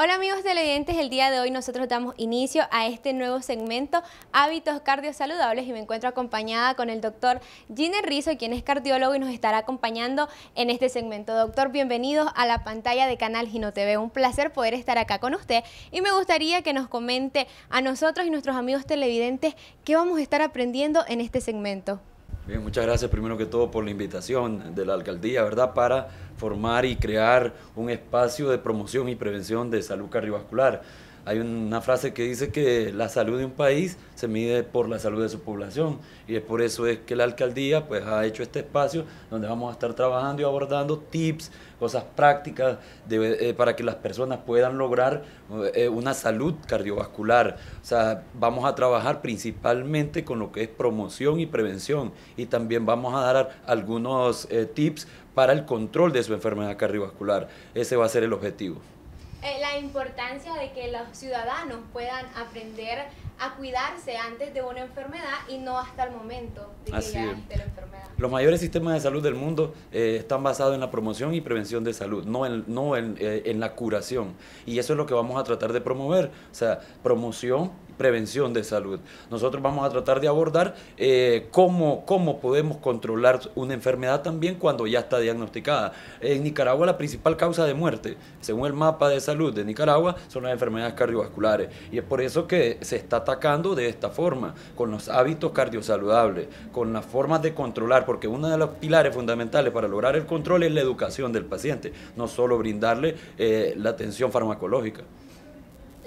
Hola amigos televidentes, el día de hoy nosotros damos inicio a este nuevo segmento Hábitos Cardiosaludables y me encuentro acompañada con el doctor Gine Rizzo quien es cardiólogo y nos estará acompañando en este segmento. Doctor, bienvenidos a la pantalla de Canal Gino TV. Un placer poder estar acá con usted y me gustaría que nos comente a nosotros y nuestros amigos televidentes qué vamos a estar aprendiendo en este segmento. Bien, muchas gracias primero que todo por la invitación de la alcaldía, ¿verdad? Para formar y crear un espacio de promoción y prevención de salud cardiovascular. Hay una frase que dice que la salud de un país se mide por la salud de su población y es por eso es que la alcaldía pues ha hecho este espacio donde vamos a estar trabajando y abordando tips, cosas prácticas eh, para que las personas puedan lograr eh, una salud cardiovascular. O sea, vamos a trabajar principalmente con lo que es promoción y prevención y también vamos a dar algunos eh, tips para el control de su enfermedad cardiovascular. Ese va a ser el objetivo importancia de que los ciudadanos puedan aprender a cuidarse antes de una enfermedad y no hasta el momento de que ya la enfermedad. Los mayores sistemas de salud del mundo eh, están basados en la promoción y prevención de salud, no, en, no en, eh, en la curación. Y eso es lo que vamos a tratar de promover, o sea, promoción prevención de salud. Nosotros vamos a tratar de abordar eh, cómo, cómo podemos controlar una enfermedad también cuando ya está diagnosticada. En Nicaragua la principal causa de muerte, según el mapa de salud de Nicaragua, son las enfermedades cardiovasculares. Y es por eso que se está atacando de esta forma, con los hábitos cardiosaludables, con las formas de controlar, porque uno de los pilares fundamentales para lograr el control es la educación del paciente, no solo brindarle eh, la atención farmacológica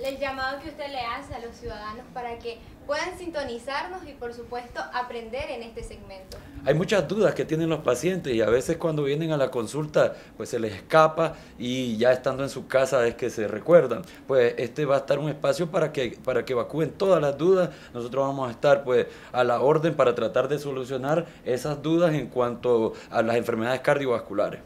el llamado que usted le hace a los ciudadanos para que puedan sintonizarnos y por supuesto aprender en este segmento. Hay muchas dudas que tienen los pacientes y a veces cuando vienen a la consulta pues se les escapa y ya estando en su casa es que se recuerdan. Pues este va a estar un espacio para que, para que evacúen todas las dudas. Nosotros vamos a estar pues a la orden para tratar de solucionar esas dudas en cuanto a las enfermedades cardiovasculares.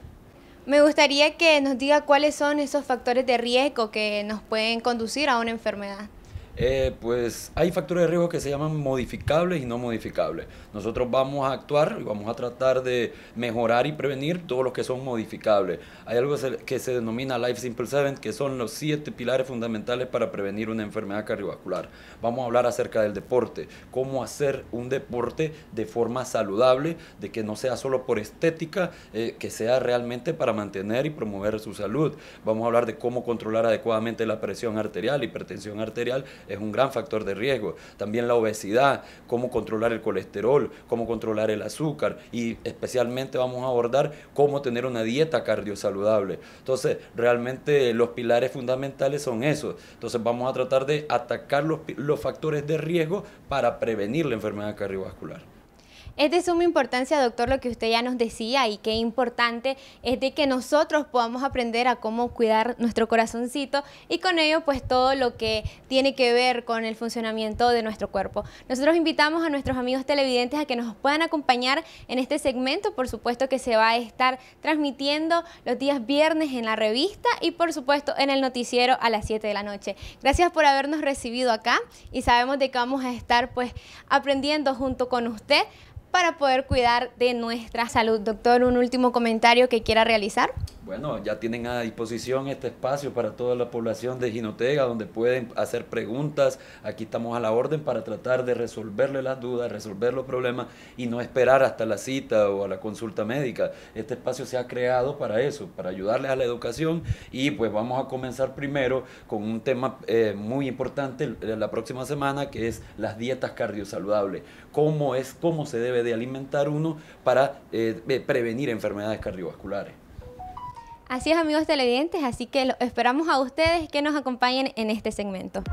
Me gustaría que nos diga cuáles son esos factores de riesgo que nos pueden conducir a una enfermedad. Eh, pues hay factores de riesgo que se llaman modificables y no modificables. Nosotros vamos a actuar y vamos a tratar de mejorar y prevenir todos los que son modificables. Hay algo que se denomina Life Simple 7, que son los siete pilares fundamentales para prevenir una enfermedad cardiovascular. Vamos a hablar acerca del deporte, cómo hacer un deporte de forma saludable, de que no sea solo por estética, eh, que sea realmente para mantener y promover su salud. Vamos a hablar de cómo controlar adecuadamente la presión arterial, hipertensión arterial, es un gran factor de riesgo. También la obesidad, cómo controlar el colesterol, cómo controlar el azúcar y especialmente vamos a abordar cómo tener una dieta cardiosaludable. Entonces, realmente los pilares fundamentales son esos. Entonces, vamos a tratar de atacar los, los factores de riesgo para prevenir la enfermedad cardiovascular. Es de suma importancia, doctor, lo que usted ya nos decía y qué importante es de que nosotros podamos aprender a cómo cuidar nuestro corazoncito y con ello pues todo lo que tiene que ver con el funcionamiento de nuestro cuerpo. Nosotros invitamos a nuestros amigos televidentes a que nos puedan acompañar en este segmento, por supuesto que se va a estar transmitiendo los días viernes en la revista y por supuesto en el noticiero a las 7 de la noche. Gracias por habernos recibido acá y sabemos de que vamos a estar pues aprendiendo junto con usted para poder cuidar de nuestra salud. Doctor, un último comentario que quiera realizar bueno, ya tienen a disposición este espacio para toda la población de Ginotega, donde pueden hacer preguntas. Aquí estamos a la orden para tratar de resolverle las dudas, resolver los problemas y no esperar hasta la cita o a la consulta médica. Este espacio se ha creado para eso, para ayudarles a la educación y pues vamos a comenzar primero con un tema eh, muy importante la próxima semana que es las dietas cardiosaludables. Cómo es, cómo se debe de alimentar uno para eh, eh, prevenir enfermedades cardiovasculares. Así es amigos televidentes, así que esperamos a ustedes que nos acompañen en este segmento.